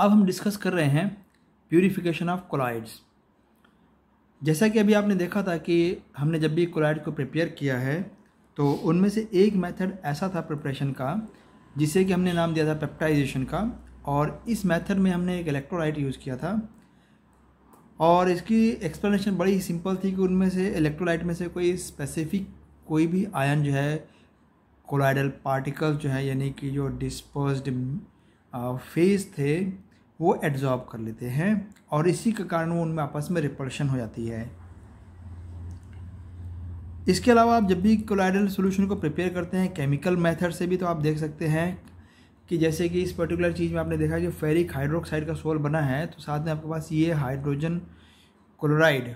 अब हम डिस्कस कर रहे हैं प्यूरिफिकेशन ऑफ कोलाइड्स जैसा कि अभी आपने देखा था कि हमने जब भी कोलाइड को प्रिपेयर किया है तो उनमें से एक मेथड ऐसा था प्रिपरेशन का जिसे कि हमने नाम दिया था पेप्टाइजेशन का और इस मेथड में हमने एक इलेक्ट्रोलाइट यूज़ किया था और इसकी एक्सप्लेनेशन बड़ी ही सिंपल थी कि उनमें से इलेक्ट्रोलाइट में से कोई स्पेसिफिक कोई भी आयन जो है कोलाइडल पार्टिकल जो है यानी कि जो डिस्पर्स्ड फेज थे वो एड्जॉर्ब कर लेते हैं और इसी के कारण वो उनमें आपस में रिपल्शन हो जाती है इसके अलावा आप जब भी कोलाइडल सोल्यूशन को प्रिपेयर करते हैं केमिकल मेथड से भी तो आप देख सकते हैं कि जैसे कि इस पर्टिकुलर चीज़ में आपने देखा कि फेरिक हाइड्रोक्साइड का सोल बना है तो साथ में आपके पास ये हाइड्रोजन क्लोराइड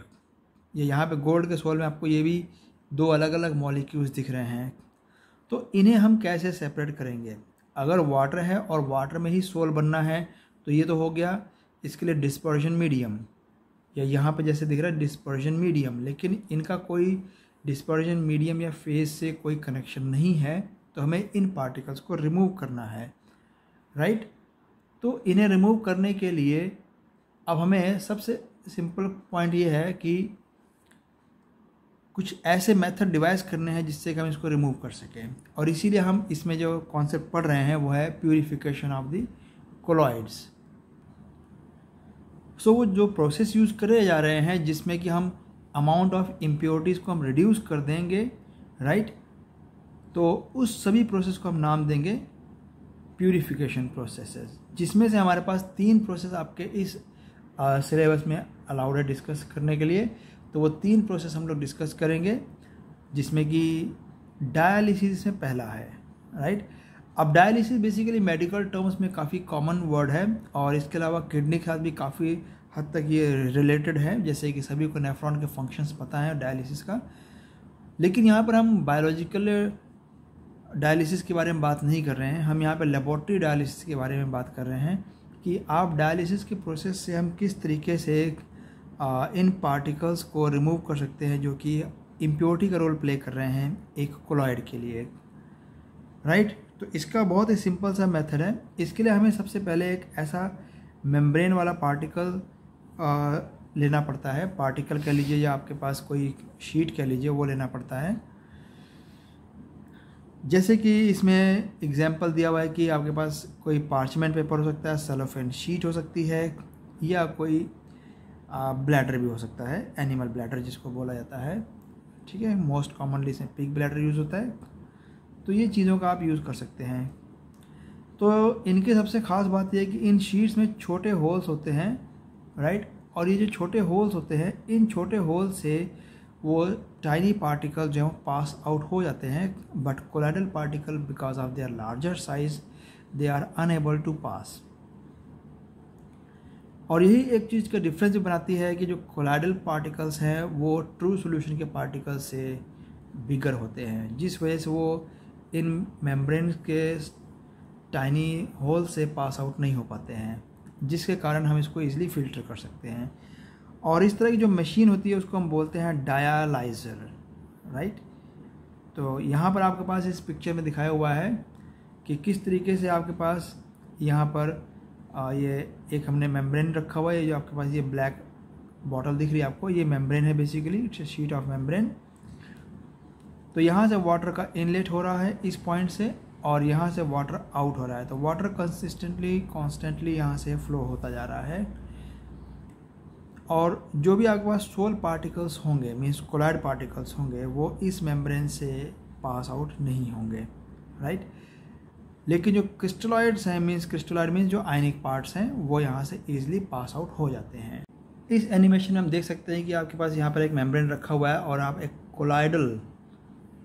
ये यहाँ पे गोल्ड के सोल में आपको ये भी दो अलग अलग मॉलिक्यूल्स दिख रहे हैं तो इन्हें हम कैसे सेपरेट करेंगे अगर वाटर है और वाटर में ही सोल बनना है तो ये तो हो गया इसके लिए डिस्पर्जन मीडियम या यहाँ पे जैसे दिख रहा है डिस्पर्जन मीडियम लेकिन इनका कोई डिस्पर्जन मीडियम या फेज से कोई कनेक्शन नहीं है तो हमें इन पार्टिकल्स को रिमूव करना है राइट तो इन्हें रिमूव करने के लिए अब हमें सबसे सिंपल पॉइंट ये है कि कुछ ऐसे मेथड डिवाइस करने हैं जिससे कि हम इसको रिमूव कर सकें और इसीलिए हम इसमें जो कॉन्सेप्ट पढ़ रहे हैं वो है purification of the colloids so वो जो प्रोसेस यूज़ करे जा रहे हैं जिसमें कि हम अमाउंट ऑफ इम्प्योरिटीज़ को हम रिड्यूस कर देंगे राइट तो उस सभी प्रोसेस को हम नाम देंगे प्योरीफिकेशन प्रोसेसेस जिसमें से हमारे पास तीन प्रोसेस आपके इस सिलेबस में अलाउड है डिस्कस करने के लिए तो वो तीन प्रोसेस हम लोग डिस्कस करेंगे जिसमें कि डायलिसिस में पहला है राइट right? अब डायलिसिस बेसिकली मेडिकल टर्म्स में काफ़ी कॉमन वर्ड है और इसके अलावा किडनी के साथ भी काफ़ी हद तक ये रिलेटेड है जैसे कि सभी को नेफ्रॉन के फंक्शंस पता है डायलिसिस का लेकिन यहाँ पर हम बायोलॉजिकल डायलिसिस के बारे में बात नहीं कर रहे हैं हम यहाँ पर लेबोरेटरी डायलिसिस के बारे में बात कर रहे हैं कि आप डायलिसिस के प्रोसेस से हम किस तरीके से इन पार्टिकल्स को रिमूव कर सकते हैं जो कि इम्प्योरिटी का रोल प्ले कर रहे हैं एक कोलॉइड के लिए राइट right? तो इसका बहुत ही सिंपल सा मेथड है इसके लिए हमें सबसे पहले एक ऐसा मेम्ब्रेन वाला पार्टिकल लेना पड़ता है पार्टिकल कह लीजिए या आपके पास कोई शीट कह लीजिए वो लेना पड़ता है जैसे कि इसमें एग्जाम्पल दिया हुआ है कि आपके पास कोई पार्चमेंट पेपर हो सकता है सेलोफेन शीट हो सकती है या कोई ब्लैडर भी हो सकता है एनिमल ब्लैडर जिसको बोला जाता है ठीक है मोस्ट कॉमनली इसमें पिक ब्लैडर यूज़ होता है तो ये चीज़ों का आप यूज़ कर सकते हैं तो इनके सबसे ख़ास बात यह कि इन शीट्स में छोटे होल्स होते हैं राइट और ये जो छोटे होल्स होते हैं इन छोटे होल से वो टाइनी पार्टिकल जो हैं पास आउट हो जाते हैं but colloidal particle because of their larger size they are unable to pass और यही एक चीज़ का डिफरेंस भी बनाती है कि जो कोलाइडल पार्टिकल्स हैं वो ट्रू सोल्यूशन के पार्टिकल से बिगर होते हैं जिस वजह से वो इन मेम्ब्रेन के टाइनी होल से पास आउट नहीं हो पाते हैं जिसके कारण हम इसको ईजिली फिल्टर कर सकते हैं और इस तरह की जो मशीन होती है उसको हम बोलते हैं डायालाइज़र राइट तो यहाँ पर आपके पास इस पिक्चर में दिखाया हुआ है कि किस तरीके से आपके पास यहाँ पर ये एक हमने मेम्ब्रेन रखा हुआ है जो आपके पास ये ब्लैक बॉटल दिख रही है आपको ये मेम्ब्रेन है basically it's sheet of membrane तो यहाँ से वाटर का इनलेट हो रहा है इस पॉइंट से और यहाँ से वाटर आउट हो रहा है तो वाटर कंसिस्टेंटली कॉन्स्टेंटली यहाँ से फ्लो होता जा रहा है और जो भी आपके पास सोल पार्टिकल्स होंगे मीन्स कोलाइड पार्टिकल्स होंगे वो इस मेम्ब्रेन से पास आउट नहीं होंगे राइट लेकिन जो क्रिस्टलॉइड्स हैं मीन्स क्रिस्टलॉइड मीन्स जो आयनिक पार्ट्स हैं वो यहाँ से ईजिली पास आउट हो जाते हैं इस एनिमेशन में हम देख सकते हैं कि आपके पास यहाँ पर एक मेम्ब्रेन रखा हुआ है और आप एक कोलाइडल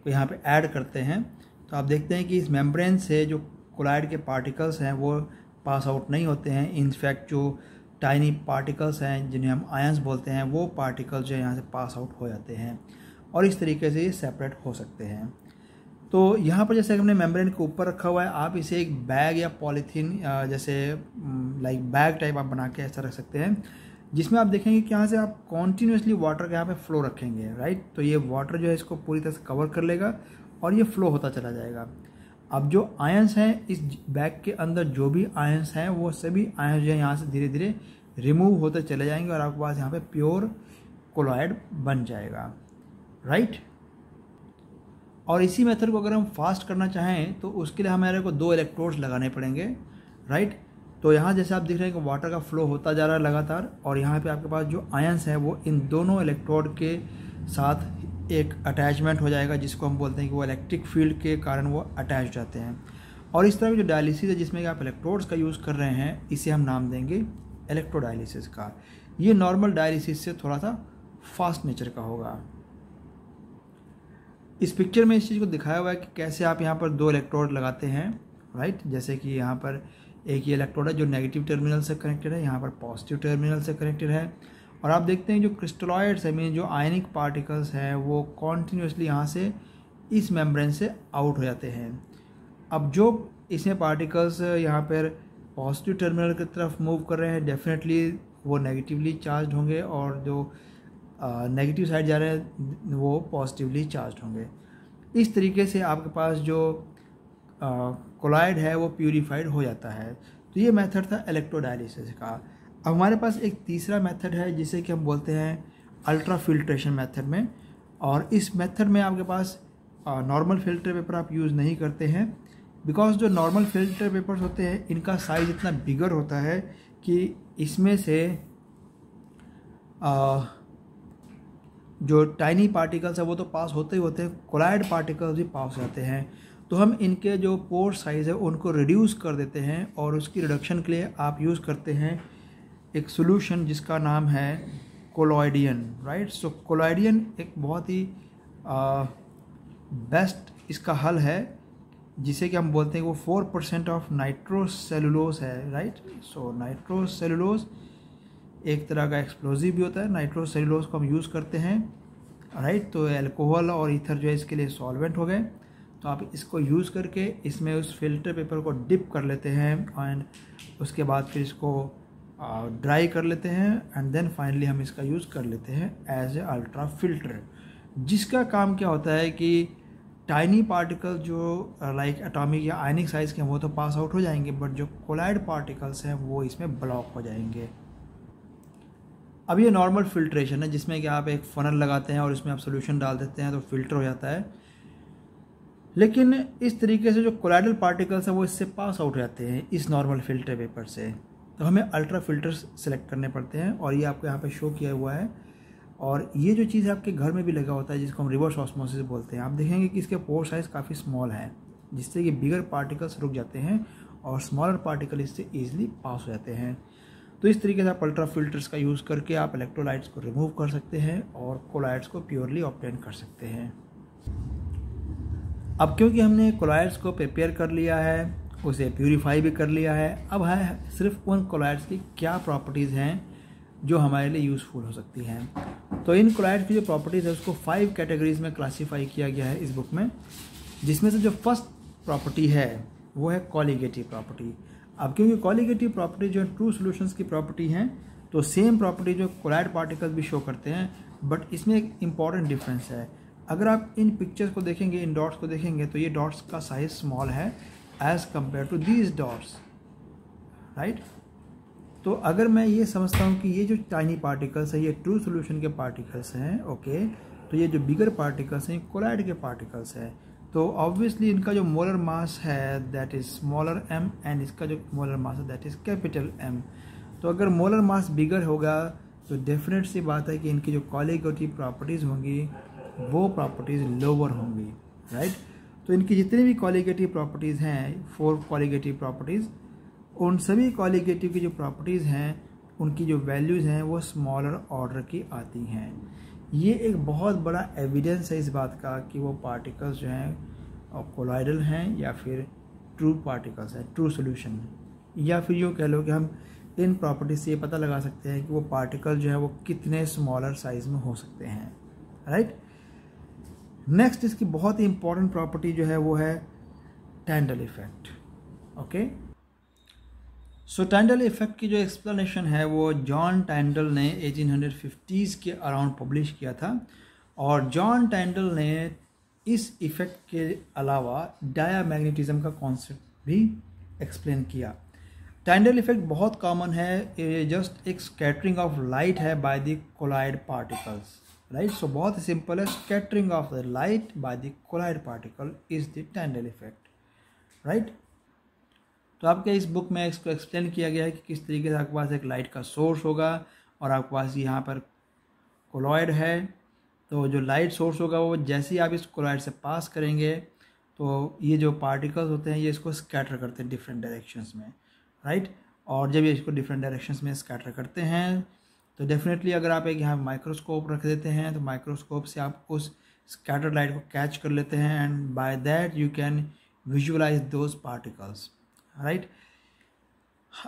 को यहाँ पे ऐड करते हैं तो आप देखते हैं कि इस मेम्ब्रेन से जो कोलाइड के पार्टिकल्स हैं वो पास आउट नहीं होते हैं इनफैक्ट जो टाइनी पार्टिकल्स हैं जिन्हें हम आयंस बोलते हैं वो पार्टिकल जो यहाँ से पास आउट हो जाते हैं और इस तरीके से ये सेपरेट हो सकते हैं तो यहाँ पर जैसे हमने मेम्ब्रेन के ऊपर रखा हुआ है आप इसे एक बैग या पॉलीथीन जैसे लाइक बैग टाइप आप बना के ऐसा रख सकते हैं जिसमें आप देखेंगे कि यहाँ से आप कॉन्टिन्यूसली वाटर यहाँ पे फ्लो रखेंगे राइट तो ये वाटर जो है इसको पूरी तरह से कवर कर लेगा और ये फ्लो होता चला जाएगा अब जो आयंस हैं इस बैग के अंदर जो भी आयंस हैं वो सभी आयंस जो है यहाँ से धीरे धीरे रिमूव होते चले जाएंगे और आपके पास यहाँ पे प्योर कोलॉइड बन जाएगा राइट और इसी मेथड को अगर हम फास्ट करना चाहें तो उसके लिए हमारे को दो इलेक्ट्रोड्स लगाने पड़ेंगे राइट तो यहाँ जैसे आप देख रहे हैं कि वाटर का फ्लो होता जा रहा है लगातार और यहाँ पे आपके पास जो आयंस है वो इन दोनों इलेक्ट्रोड के साथ एक अटैचमेंट हो जाएगा जिसको हम बोलते हैं कि वो इलेक्ट्रिक फील्ड के कारण वो अटैच रहते हैं और इस तरह की जो डायलिसिस है जिसमें कि आप इलेक्ट्रोड्स का यूज़ कर रहे हैं इसे हम नाम देंगे इलेक्ट्रोडायलिसिस का ये नॉर्मल डायलिसिस से थोड़ा सा फास्ट नेचर का होगा इस पिक्चर में इस चीज़ को दिखाया हुआ है कि कैसे आप यहाँ पर दो इलेक्ट्रोड लगाते हैं राइट जैसे कि यहाँ पर एक ये इलेक्ट्रोड है जो नेगेटिव टर्मिनल से कनेक्टेड है यहाँ पर पॉजिटिव टर्मिनल से कनेक्टेड है और आप देखते हैं जो क्रिस्टलॉयड्स है मीन जो आयनिक पार्टिकल्स हैं वो कॉन्टीन्यूसली यहाँ से इस मेम्ब्रेन से आउट हो जाते हैं अब जो इसमें पार्टिकल्स यहाँ पर पॉजिटिव टर्मिनल की तरफ मूव कर रहे हैं डेफिनेटली वो नेगेटिवली चार्ज होंगे और जो नेगेटिव साइड जा रहे हैं वो पॉजिटिवली चार्ज होंगे इस तरीके से आपके पास जो कोलाइड है वो प्योरीफाइड हो जाता है तो ये मेथड था इलेक्ट्रोडायलिसिस का अब हमारे पास एक तीसरा मेथड है जिसे कि हम बोलते हैं अल्ट्रा फिल्ट्रेशन मेथड में और इस मेथड में आपके पास नॉर्मल फिल्टर पेपर आप यूज़ नहीं करते हैं बिकॉज जो नॉर्मल फिल्टर पेपर्स होते हैं इनका साइज़ इतना बिगर होता है कि इसमें से आ, जो टाइनी पार्टिकल्स है वो तो पास होते ही होते हैं कोलाइड पार्टिकल्स भी पास होते जाते हैं तो हम इनके जो पोर साइज़ है उनको रिड्यूस कर देते हैं और उसकी रिडक्शन के लिए आप यूज़ करते हैं एक सोल्यूशन जिसका नाम है कोलाइडियन राइट सो कोलाइडियन एक बहुत ही बेस्ट इसका हल है जिसे कि हम बोलते हैं वो फोर परसेंट ऑफ नाइट्रोसेलुलोज है राइट सो नाइट्रोसेलुलोज एक तरह का एक्सप्लोजिव भी होता है नाइट्रोसेलुलोज को हम यूज़ करते हैं राइट तो एल्कोहल और ईथर जो है इसके लिए सॉल्वेंट हो गए तो आप इसको यूज़ करके इसमें उस फिल्टर पेपर को डिप कर लेते हैं एंड उसके बाद फिर इसको ड्राई कर लेते हैं एंड देन फाइनली हम इसका यूज़ कर लेते हैं एज ए अल्ट्रा फिल्टर जिसका काम क्या होता है कि टाइनी पार्टिकल जो लाइक एटॉमिक या आयनिक साइज़ के हैं वो तो पास आउट हो जाएंगे बट जो कोलाइड पार्टिकल्स हैं वो इसमें ब्लॉक हो जाएंगे अब ये नॉर्मल फिल्ट्रेशन है जिसमें कि आप एक फ़नल लगाते हैं और इसमें आप सोल्यूशन डाल देते हैं तो फिल्टर हो जाता है लेकिन इस तरीके से जो कोलाइडल पार्टिकल्स हैं वो इससे पास आउट रहते हैं इस नॉर्मल फिल्टर पेपर से तो हमें अल्ट्रा फिल्टर सेलेक्ट करने पड़ते हैं और ये आपको यहाँ पे शो किया हुआ है और ये जो चीज़ है आपके घर में भी लगा होता है जिसको हम रिवर्स ऑस्मोसिस बोलते हैं आप देखेंगे कि इसके पोर साइज़ काफ़ी स्मॉल है जिससे कि बिगर पार्टिकल्स रुक जाते हैं और स्मॉलर पार्टिकल इससे ईजिली पास हो जाते हैं तो इस तरीके से आप अल्ट्रा फिल्टर्स का यूज़ करके आप इलेक्ट्रोलाइट्स को रिमूव कर सकते हैं और कोलाइट्स को प्योरली ऑप्टेन कर सकते हैं अब क्योंकि हमने कोलायर्स को प्रिपेयर कर लिया है उसे प्योरीफाई भी कर लिया है अब है सिर्फ उन कोलायर्स की क्या प्रॉपर्टीज़ हैं जो हमारे लिए यूज़फुल हो सकती हैं तो इन कोलायर्स की जो प्रॉपर्टीज़ है उसको फाइव कैटेगरीज़ में क्लासीफाई किया गया है इस बुक में जिसमें से जो फर्स्ट प्रॉपर्टी है वो है कॉलीगेटिव प्रॉपर्टी अब क्योंकि कॉलीगेटिव प्रॉपर्टी जो ट्रू सोल्यूशंस की प्रॉपर्टी हैं तो सेम प्रॉपर्टी जो कोलाइड पार्टिकल भी शो करते हैं बट इसमें एक इम्पॉर्टेंट डिफरेंस है अगर आप इन पिक्चर्स को देखेंगे इन डॉट्स को देखेंगे तो ये डॉट्स का साइज स्मॉल है as compared to these dots right तो अगर मैं ये समझता हूँ कि ये जो टाइनी पार्टिकल्स है ये ट्रू सोल्यूशन के पार्टिकल्स हैं ओके तो ये जो बिगर पार्टिकल्स हैं कोलाइड के पार्टिकल्स हैं तो ऑब्वियसली इनका जो मोलर मास है that is smaller M and इसका जो मोलर मास है दैट इज़ कैपिटल एम तो अगर मोलर मास बिगर होगा तो डेफिनेट सी बात है कि इनकी जो कॉलेगोटी प्रॉपर्टीज़ होंगी वो प्रॉपर्टीज़ लोअर होंगी राइट तो इनकी जितनी भी कॉलीगेटिव प्रॉपर्टीज़ हैं फोर कॉलीगेटिव प्रॉपर्टीज़ उन सभी कॉलीगेटिव की जो प्रॉपर्टीज़ हैं उनकी जो वैल्यूज़ हैं वो स्मॉलर ऑर्डर की आती हैं ये एक बहुत बड़ा एविडेंस है इस बात का कि वो पार्टिकल्स जो हैं कोलाइडल हैं या फिर ट्रू पार्टिकल्स हैं ट्रू सोल्यूशन या फिर यूँ कह लो कि हम इन प्रॉपर्टीज से ये पता लगा सकते हैं कि वो पार्टिकल जो है वो कितने स्मॉलर साइज़ में हो सकते हैं राइट right? नेक्स्ट इसकी बहुत ही इंपॉर्टेंट प्रॉपर्टी जो है वो है Tyndall effect okay so Tyndall effect की जो एक्सप्लेनेशन है वो जॉन टैंडल ने 1850s के अराउंड पब्लिश किया था और जॉन टैंडल ने इस इफ़ेक्ट के अलावा डाया का कॉन्सेप्ट भी एक्सप्लेन किया टैंडल इफ़ेक्ट बहुत कॉमन है ये जस्ट एक स्कैटरिंग ऑफ लाइट है by the colloid particles right so बहुत सिंपल है scattering of the light by the colloid particle is the Tyndall effect right तो आपके इस बुक में इसको एक्सप्लेन किया गया है कि किस तरीके से आपके पास एक लाइट का सोर्स होगा और आपके पास यहाँ पर कोलॉयड है तो जो लाइट सोर्स होगा वो जैसे ही आप इस कोलॉयड से पास करेंगे तो ये जो पार्टिकल्स होते हैं ये इसको स्कैटर करते हैं डिफरेंट डायरेक्शंस में राइट और जब ये इसको डिफरेंट डायरेक्शंस में स्कैटर करते हैं तो डेफिनेटली अगर आप एक यहाँ माइक्रोस्कोप रख देते हैं तो माइक्रोस्कोप से आप उस स्कैटर लाइट को कैच कर लेते हैं and by that you can visualise those particles right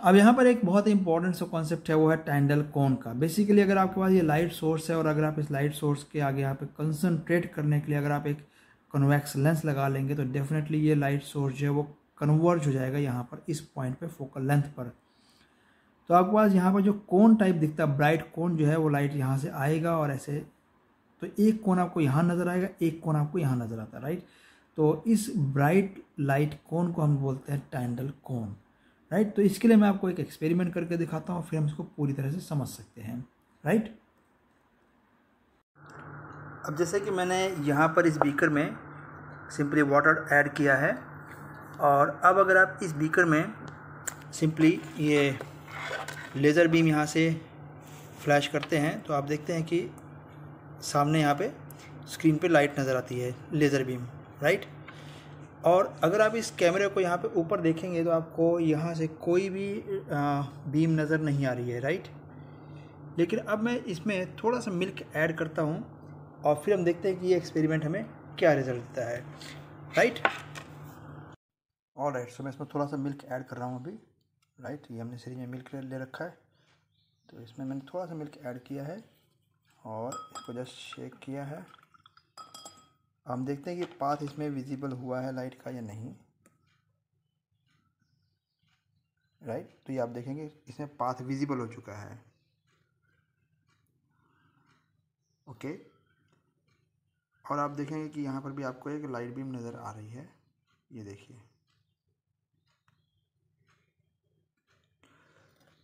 अब यहाँ पर एक बहुत इंपॉर्टेंट सा कॉन्सेप्ट है वो है टैंडल कोन का बेसिकली अगर आपके पास ये लाइट सोर्स है और अगर आप इस लाइट सोर्स के आगे यहाँ पे कंसनट्रेट करने के लिए अगर आप एक कन्वैक्स लेंस लगा लेंगे तो डेफिनेटली ये लाइट सोर्स जो है वो कन्वर्ज हो जाएगा यहाँ पर इस पॉइंट पे फोकल लेंथ पर तो आपके पास यहाँ पर जो कोन टाइप दिखता है ब्राइट कोन जो है वो लाइट यहाँ से आएगा और ऐसे तो एक कोन आपको यहाँ नज़र आएगा एक कोन आपको यहाँ नज़र आता है राइट तो इस ब्राइट लाइट कोन को हम बोलते हैं टैंडल कोन राइट तो इसके लिए मैं आपको एक एक्सपेरिमेंट करके दिखाता हूँ फिर हम इसको पूरी तरह से समझ सकते हैं राइट अब जैसे कि मैंने यहाँ पर इस बीकर में सिंपली वाटर ऐड किया है और अब अगर आप इस बीकर में सिंपली ये लेज़र बीम यहाँ से फ्लैश करते हैं तो आप देखते हैं कि सामने यहाँ पे स्क्रीन पे लाइट नज़र आती है लेज़र बीम राइट और अगर आप इस कैमरे को यहाँ पे ऊपर देखेंगे तो आपको यहाँ से कोई भी आ, बीम नज़र नहीं आ रही है राइट लेकिन अब मैं इसमें थोड़ा सा मिल्क ऐड करता हूँ और फिर हम देखते हैं कि ये एक्सपेरिमेंट हमें क्या रिजल्ट देता है राइट ऑल राइट सो मैं इसमें थोड़ा सा मिल्क ऐड कर रहा हूँ अभी राइट ये हमने सीरीज में मिल्क ले रखा है तो इसमें मैंने थोड़ा सा मिल्क ऐड किया है और इसको जस्ट शेक किया है हम देखते हैं कि पाथ इसमें विजिबल हुआ है लाइट का या नहीं राइट तो ये आप देखेंगे इसमें पाथ विजिबल हो चुका है ओके और आप देखेंगे कि यहाँ पर भी आपको एक लाइट बीम नज़र आ रही है ये देखिए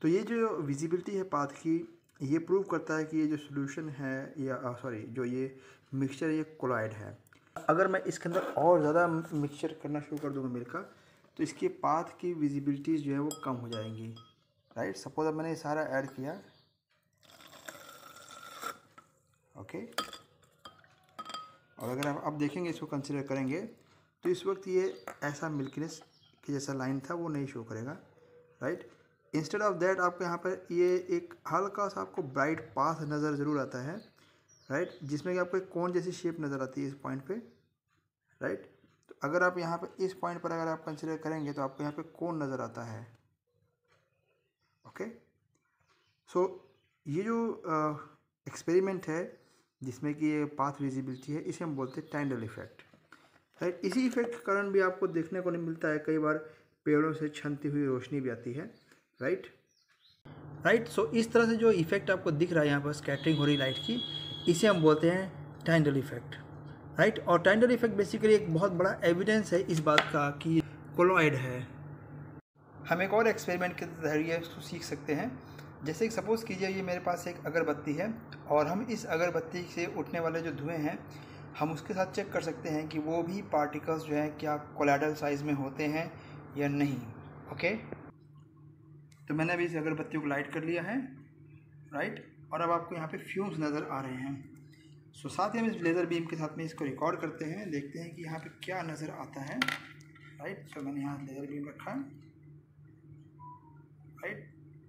तो ये जो विजिबिलिटी है पाथ की ये प्रूव करता है कि ये जो सोल्यूशन है या सॉरी uh, जो ये मिक्सचर ये कोलाइड है अगर मैं इसके अंदर और ज़्यादा मिक्सचर करना शुरू कर दूँगा मिलकर का तो इसके पाथ की विज़िबिलिटी जो है वो कम हो जाएंगी राइट सपोज अब मैंने ये सारा ऐड किया ओके और अगर आप अब देखेंगे इसको कंसिडर करेंगे तो इस वक्त ये ऐसा मिल्किनेस की जैसा लाइन था वो नहीं शो करेगा राइट इंस्टेड ऑफ दैट आपको यहाँ पर ये एक हल्का सा आपको ब्राइट पाथ नज़र ज़रूर आता है राइट right? जिसमें कि आपको एक कौन जैसी शेप नज़र आती है इस पॉइंट पे राइट right? तो अगर आप यहाँ पर इस पॉइंट पर अगर आप कंसिडर करेंगे तो आपको यहाँ पे कौन नज़र आता है ओके okay? सो so, ये जो एक्सपेरिमेंट है जिसमें कि ये पाथ विजिबिलिटी है इसे हम बोलते हैं टैंडल इफेक्ट राइट इसी इफेक्ट के कारण भी आपको देखने को नहीं मिलता है कई बार पेड़ों से छनती हुई रोशनी भी आती है राइट राइट सो इस तरह से जो इफेक्ट आपको दिख रहा है यहाँ पर स्कैटरिंग हो रही लाइट की इसे हम बोलते हैं टैंडल इफेक्ट राइट और टैंडल इफेक्ट बेसिकली एक बहुत बड़ा एविडेंस है इस बात का कि कोलोइड है हम एक और एक्सपेरिमेंट के जरिए उसको सीख सकते हैं जैसे कि सपोज़ कीजिए ये मेरे पास एक अगरबत्ती है और हम इस अगरबत्ती से उठने वाले जो धुएँ हैं हम उसके साथ चेक कर सकते हैं कि वो भी पार्टिकल्स जो हैं क्या कोलाडल साइज़ में होते हैं या नहीं ओके तो मैंने अभी इस अगरबत्ती को लाइट कर लिया है राइट और अब आपको यहाँ पे फ्यूम्स नज़र आ रहे हैं सो साथ ही हम इस लेज़र बीम के साथ में इसको रिकॉर्ड करते हैं देखते हैं कि यहाँ पे क्या नज़र आता है राइट सो मैंने यहाँ लेज़र बीम रखा है राइट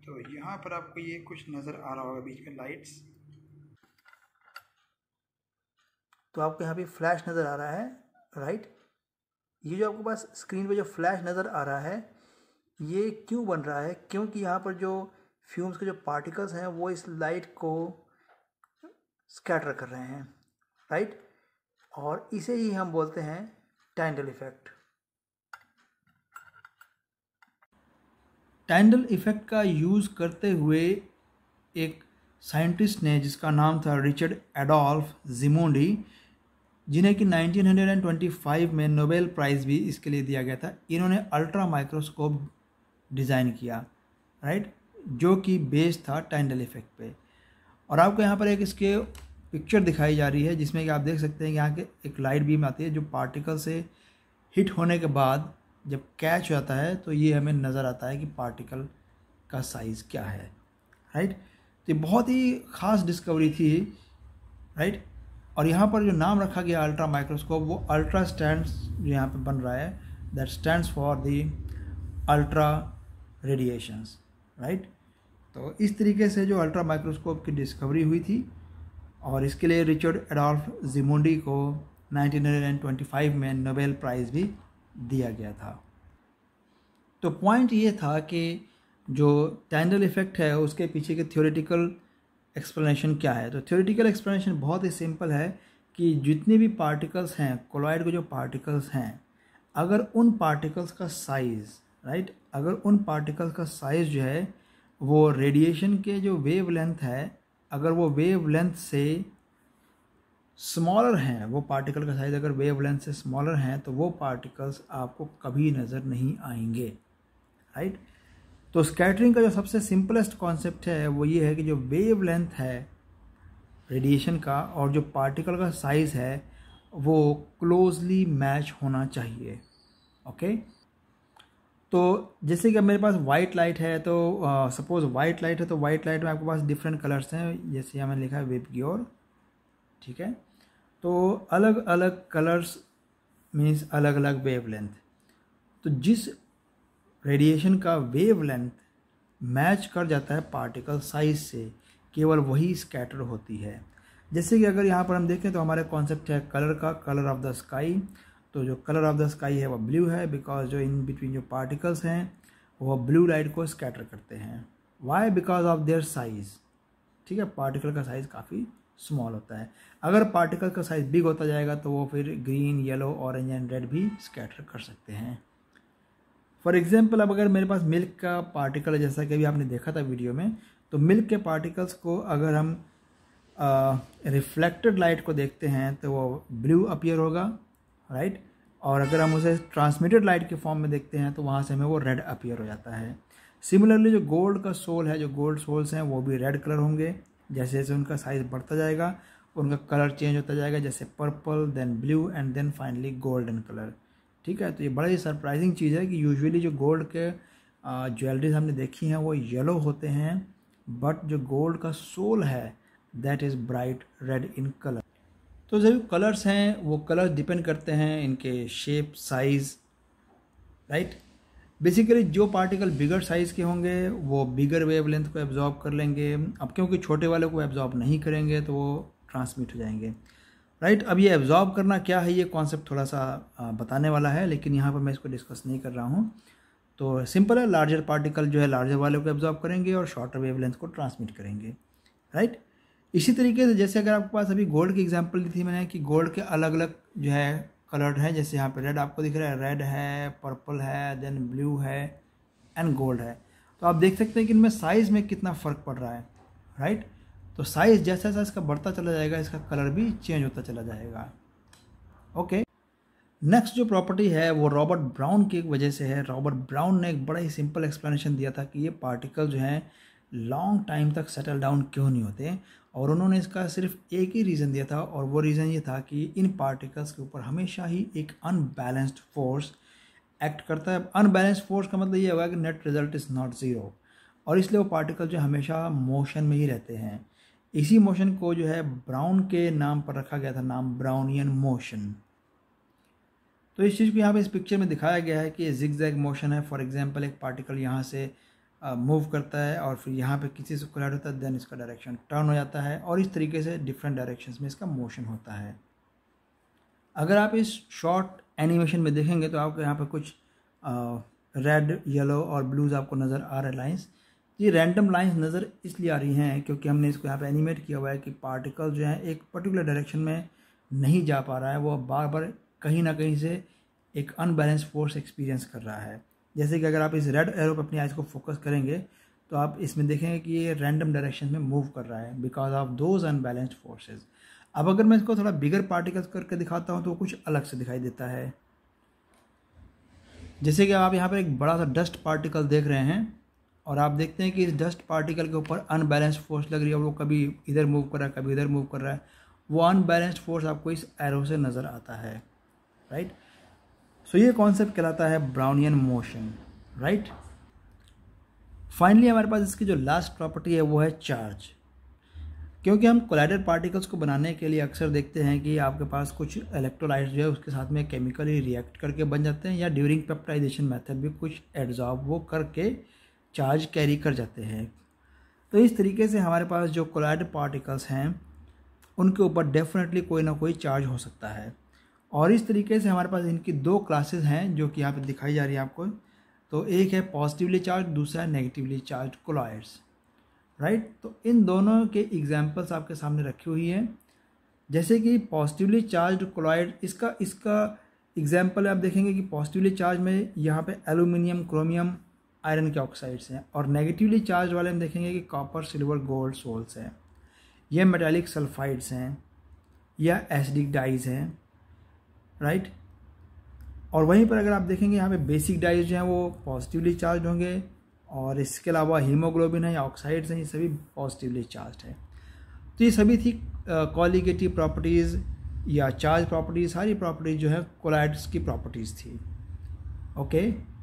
तो यहाँ पर आपको ये कुछ नज़र आ रहा होगा बीच में लाइट्स तो आपको यहाँ पे फ्लैश नज़र आ रहा है राइट ये जो आपके पास स्क्रीन पे जो फ्लैश नज़र आ रहा है ये क्यों बन रहा है क्योंकि यहाँ पर जो फ्यूम्स के जो पार्टिकल्स हैं वो इस लाइट को स्कैटर कर रहे हैं राइट और इसे ही हम बोलते हैं टैंडल इफ़ेक्ट टैंडल इफ़ेक्ट का यूज़ करते हुए एक साइंटिस्ट ने जिसका नाम था रिचर्ड एडोल्फ जिमोंडी जिन्हें कि 1925 में नोबेल प्राइज़ भी इसके लिए दिया गया था इन्होंने अल्ट्रा माइक्रोस्कोप डिज़ाइन किया राइट जो कि बेस्ड था टैंडल इफेक्ट पे और आपको यहाँ पर एक इसके पिक्चर दिखाई जा रही है जिसमें कि आप देख सकते हैं कि यहाँ के एक लाइट बीम आती है जो पार्टिकल से हिट होने के बाद जब कैच हो जाता है तो ये हमें नज़र आता है कि पार्टिकल का साइज़ क्या है राइट तो ये बहुत ही ख़ास डिस्कवरी थी राइट और यहाँ पर जो नाम रखा गया अल्ट्रा माइक्रोस्कोप वो अल्ट्रा स्टैंड जो यहाँ पर बन रहा है that stands for the ultra radiations right तो इस तरीके से जो अल्ट्रा माइक्रोस्कोप की डिस्कवरी हुई थी और इसके लिए रिचर्ड एडोल्फ जिमुंडी को 1925 में नोबेल प्राइज़ भी दिया गया था तो पॉइंट ये था कि जो टैंडल इफ़ेक्ट है उसके पीछे के थियोरिटिकल एक्सप्लेनेशन क्या है तो थियोरिटिकल एक्सप्लेनेशन बहुत ही सिंपल है कि जितने भी पार्टिकल्स हैं कोलॉइड के जो पार्टिकल्स हैं अगर उन पार्टिकल्स का साइज़ राइट अगर उन पार्टिकल का साइज़ जो है वो रेडिएशन के जो वेव लेंथ है अगर वो वेव लेंथ से स्मॉलर हैं वो पार्टिकल का साइज़ अगर वेव लेंथ से स्मॉलर हैं तो वो पार्टिकल्स आपको कभी नज़र नहीं आएंगे राइट तो स्कैटरिंग का जो सबसे सिंपलेस्ट कॉन्सेप्ट है वो ये है कि जो वेव लेंथ है रेडिएशन का और जो पार्टिकल का साइज़ है वो क्लोजली मैच होना चाहिए ओके okay? तो जैसे कि अब मेरे पास वाइट लाइट है तो सपोज़ वाइट लाइट है तो वाइट लाइट में आपके पास डिफरेंट कलर्स हैं जैसे हमने लिखा है वेब की ओर ठीक है तो अलग अलग कलर्स मीन्स अलग अलग वेव लेंथ तो जिस रेडिएशन का वेव लेंथ मैच कर जाता है पार्टिकल साइज से केवल वही स्कैटर होती है जैसे कि अगर यहाँ पर हम देखें तो हमारे कॉन्सेप्ट है कलर का कलर ऑफ द स्काई तो जो कलर ऑफ द स्काई है वह ब्लू है बिकॉज जो इन बिटवीन जो पार्टिकल्स हैं वह ब्लू लाइट को स्कैटर करते हैं why because of their size ठीक है पार्टिकल का साइज़ काफ़ी स्मॉल होता है अगर पार्टिकल का साइज़ बिग होता जाएगा तो वो फिर green yellow orange and red भी स्कैटर कर सकते हैं फॉर एग्ज़ाम्पल अब अगर मेरे पास मिल्क का पार्टिकल है जैसा कि अभी आपने देखा था वीडियो में तो मिल्क के पार्टिकल्स को अगर हम रिफ्लेक्टेड लाइट को देखते हैं तो वो ब्लू अपियर होगा राइट और अगर हम उसे ट्रांसमिटेड लाइट के फॉर्म में देखते हैं तो वहाँ से हमें वो रेड अपियर हो जाता है सिमिलरली जो गोल्ड का सोल है जो गोल्ड सोल्स हैं वो भी रेड कलर होंगे जैसे जैसे उनका साइज़ बढ़ता जाएगा उनका कलर चेंज होता जाएगा जैसे purple then blue and then finally golden colour ठीक है तो ये बड़ा ही सरप्राइजिंग चीज़ है कि यूजुअली जो गोल्ड के ज्वेलरीज हमने देखी हैं वो येलो होते हैं बट जो गोल्ड का सोल है that is bright red in colour तो जो कलर्स हैं वो कलर डिपेंड करते हैं इनके शेप साइज़ राइट बेसिकली जो पार्टिकल बिगर साइज़ के होंगे वो बिगर वेव लेंथ को एब्जॉर्ब कर लेंगे अब क्योंकि छोटे वाले को एब्जॉर्ब नहीं करेंगे तो वो ट्रांसमिट हो जाएंगे राइट अब ये एब्जॉर्ब करना क्या है ये कॉन्सेप्ट थोड़ा सा बताने वाला है लेकिन यहाँ पर मैं इसको डिस्कस नहीं कर रहा हूँ तो सिंपल है लार्जर पार्टिकल जो है लार्जर वाले को एब्जॉर्ब करेंगे और शॉर्टर वेव लेंथ को ट्रांसमिट करेंगे राइट इसी तरीके से जैसे अगर आपके पास अभी गोल्ड की एग्जाम्पल दी थी मैंने कि गोल्ड के अलग अलग जो है कलर्ड हैं जैसे यहाँ पे रेड आपको दिख रहा है रेड है पर्पल है देन ब्लू है एंड गोल्ड है तो आप देख सकते हैं कि इनमें साइज़ में कितना फ़र्क पड़ रहा है राइट तो साइज़ जैसा जैसा इसका बढ़ता चला जाएगा इसका कलर भी चेंज होता चला जाएगा ओके नेक्स्ट जो प्रॉपर्टी है वो रॉबर्ट ब्राउन की वजह से है रॉबर्ट ब्राउन ने एक बड़ा ही सिंपल एक्सप्लेनेशन दिया था कि ये पार्टिकल जो हैं लॉन्ग टाइम तक सेटल डाउन क्यों नहीं होते और उन्होंने इसका सिर्फ एक ही रीज़न दिया था और वो रीज़न ये था कि इन पार्टिकल्स के ऊपर हमेशा ही एक अनबैलेंस्ड फोर्स एक्ट करता है अनबैलेंस्ड फोर्स का मतलब ये होगा कि net result is not zero और इसलिए वो पार्टिकल जो हमेशा मोशन में ही रहते हैं इसी मोशन को जो है ब्राउन के नाम पर रखा गया था नाम ब्राउनियन मोशन तो इस चीज़ को यहाँ पे इस पिक्चर में दिखाया गया है कि जिग जैग मोशन है फॉर एग्जांपल एक पार्टिकल यहाँ से मूव करता है और फिर यहाँ पे किसी से कोलाइड होता है देन इसका डायरेक्शन टर्न हो जाता है और इस तरीके से डिफरेंट डायरेक्शंस में इसका मोशन होता है अगर आप इस शॉर्ट एनिमेशन में देखेंगे तो आपको यहाँ पर कुछ रेड येलो और ब्लूज आपको नज़र आ रहे लाइन्स ये रैंडम लाइंस नज़र इसलिए आ रही हैं क्योंकि हमने इसको यहाँ पर एनिमेट किया हुआ है कि पार्टिकल जो है एक पर्टिकुलर डायरेक्शन में नहीं जा पा रहा है वो बार बार कहीं ना कहीं से एक अनबैलेंस फोर्स एक्सपीरियंस कर रहा है जैसे कि अगर आप इस रेड एरो पर अपनी आइज़ को फोकस करेंगे तो आप इसमें देखेंगे कि ये रैंडम डायरेक्शन में मूव कर रहा है because of those unbalanced forces अब अगर मैं इसको थोड़ा बिगर पार्टिकल्स करके दिखाता हूँ तो वो कुछ अलग से दिखाई देता है जैसे कि आप यहाँ पर एक बड़ा सा डस्ट पार्टिकल देख रहे हैं और आप देखते हैं कि इस डस्ट पार्टिकल के ऊपर अनबैलेंस्ड फोर्स लग रही है और वो कभी इधर मूव कर रहा है कभी इधर मूव कर रहा है वो अनबैलेंस्ड फोर्स आपको इस एरो से नज़र आता है राइट right? सो ये कॉन्सेप्ट कहलाता है ब्राउनियन मोशन राइट फाइनली हमारे पास इसकी जो लास्ट प्रॉपर्टी है वो है चार्ज क्योंकि हम कोलाइडर पार्टिकल्स को बनाने के लिए अक्सर देखते हैं कि आपके पास कुछ इलेक्ट्रोलाइट जो है उसके साथ में केमिकली रिएक्ट करके बन जाते हैं या ड्यूरिंग पेप्टाइजेशन मेथड भी कुछ एड्जॉर्ब वो करके चार्ज कैरी कर जाते हैं तो इस तरीके से हमारे पास जो कोलाइडर पार्टिकल्स हैं उनके ऊपर डेफिनेटली कोई ना कोई चार्ज हो सकता है और इस तरीके से हमारे पास इनकी दो क्लासेस हैं जो कि यहाँ पर दिखाई जा रही है आपको तो एक है पॉजिटिवली चार्ज दूसरा है नेगेटिवली चार्ज कोलायर्स राइट तो इन दोनों के एग्जाम्पल्स आपके सामने रखी हुई हैं जैसे कि पॉजिटिवली चार्ज कोलाइड इसका इसका एग्जाम्पल आप देखेंगे कि पॉजिटिवली चार्ज में यहाँ पे एलुमिनियम क्रोमियम आयरन के ऑक्साइड्स हैं और नेगेटिवली चार्ज वाले हम देखेंगे कि कॉपर सिल्वर गोल्ड सोल्स हैं यह मेटालिक सल्फाइड्स हैं या एसिडिक डाइज हैं राइट और वहीं पर अगर आप देखेंगे यहाँ पे बेसिक डाइज जो हैं वो पॉजिटिवली चार्ज होंगे और इसके अलावा हीमोग्लोबिन है या ऑक्साइड्स हैं ये सभी पॉजिटिवली चार्ज है तो ये सभी थी कॉलीगेटिव प्रॉपर्टीज़ या चार्ज प्रॉपर्टीज सारी प्रॉपर्टीज जो है कोलाइड्स की प्रॉपर्टीज़ थी ओके okay?